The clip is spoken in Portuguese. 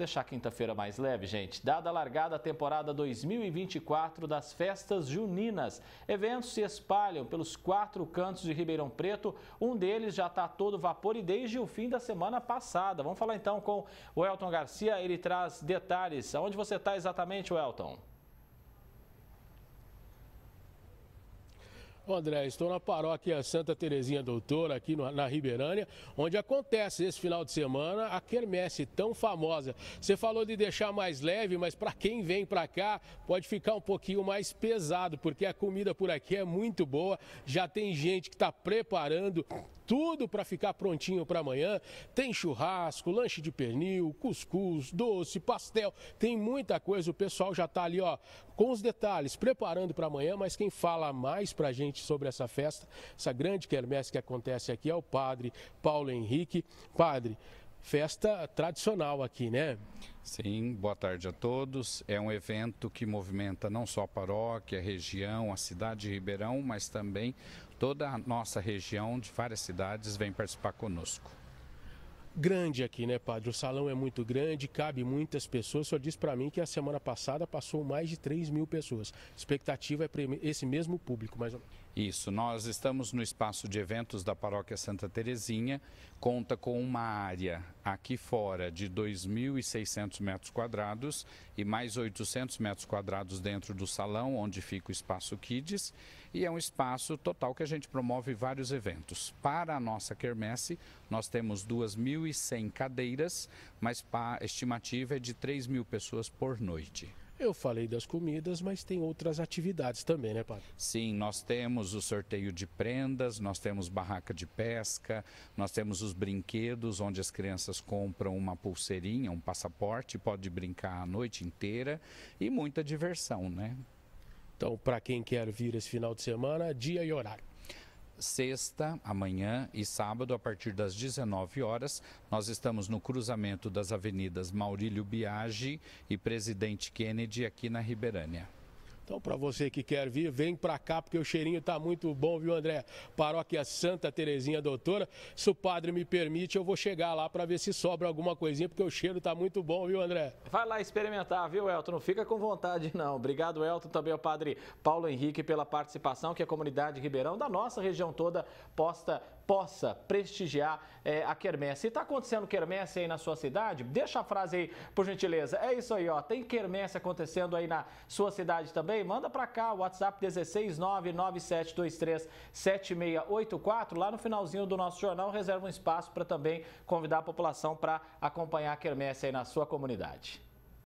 deixar a quinta-feira mais leve, gente. Dada a largada a temporada 2024 das festas juninas, eventos se espalham pelos quatro cantos de Ribeirão Preto. Um deles já está todo vapor e desde o fim da semana passada. Vamos falar então com o Elton Garcia. Ele traz detalhes. Aonde você está exatamente, Elton? Ô André, estou na paróquia Santa Terezinha Doutora, aqui no, na Ribeirânia, onde acontece esse final de semana a quermesse tão famosa. Você falou de deixar mais leve, mas para quem vem para cá pode ficar um pouquinho mais pesado, porque a comida por aqui é muito boa, já tem gente que está preparando tudo para ficar prontinho para amanhã. Tem churrasco, lanche de pernil, cuscuz, doce, pastel, tem muita coisa. O pessoal já está ali, ó, com os detalhes, preparando para amanhã, mas quem fala mais para a gente sobre essa festa, essa grande quermesse que acontece aqui é o padre Paulo Henrique. Padre, festa tradicional aqui, né? Sim, boa tarde a todos. É um evento que movimenta não só a paróquia, a região, a cidade de Ribeirão, mas também toda a nossa região de várias cidades vem participar conosco grande aqui, né, padre? O salão é muito grande, cabe muitas pessoas. Só disse para mim que a semana passada passou mais de 3 mil pessoas. A expectativa é para esse mesmo público, mais ou menos. Isso, nós estamos no espaço de eventos da Paróquia Santa Terezinha, conta com uma área aqui fora de 2.600 metros quadrados e mais 800 metros quadrados dentro do salão, onde fica o espaço Kids, e é um espaço total que a gente promove vários eventos. Para a nossa quermesse, nós temos 2.000 1.100 cadeiras, mas a estimativa é de 3 mil pessoas por noite. Eu falei das comidas, mas tem outras atividades também, né, padre? Sim, nós temos o sorteio de prendas, nós temos barraca de pesca, nós temos os brinquedos, onde as crianças compram uma pulseirinha, um passaporte, pode brincar a noite inteira e muita diversão, né? Então, para quem quer vir esse final de semana, dia e horário sexta, amanhã e sábado, a partir das 19 horas, nós estamos no cruzamento das avenidas Maurílio Biagi e Presidente Kennedy, aqui na Ribeirânia. Então, para você que quer vir, vem para cá, porque o cheirinho está muito bom, viu, André? Paróquia Santa Terezinha, doutora. Se o padre me permite, eu vou chegar lá para ver se sobra alguma coisinha, porque o cheiro está muito bom, viu, André? Vai lá experimentar, viu, Elton? Não fica com vontade, não. Obrigado, Elton, também ao padre Paulo Henrique pela participação que a comunidade Ribeirão, da nossa região toda, posta possa prestigiar é, a quermesse. está acontecendo quermesse aí na sua cidade, deixa a frase aí, por gentileza. É isso aí, ó. Tem quermesse acontecendo aí na sua cidade também? Manda para cá o WhatsApp 16997237684. Lá no finalzinho do nosso jornal, reserva um espaço para também convidar a população para acompanhar a quermesse aí na sua comunidade.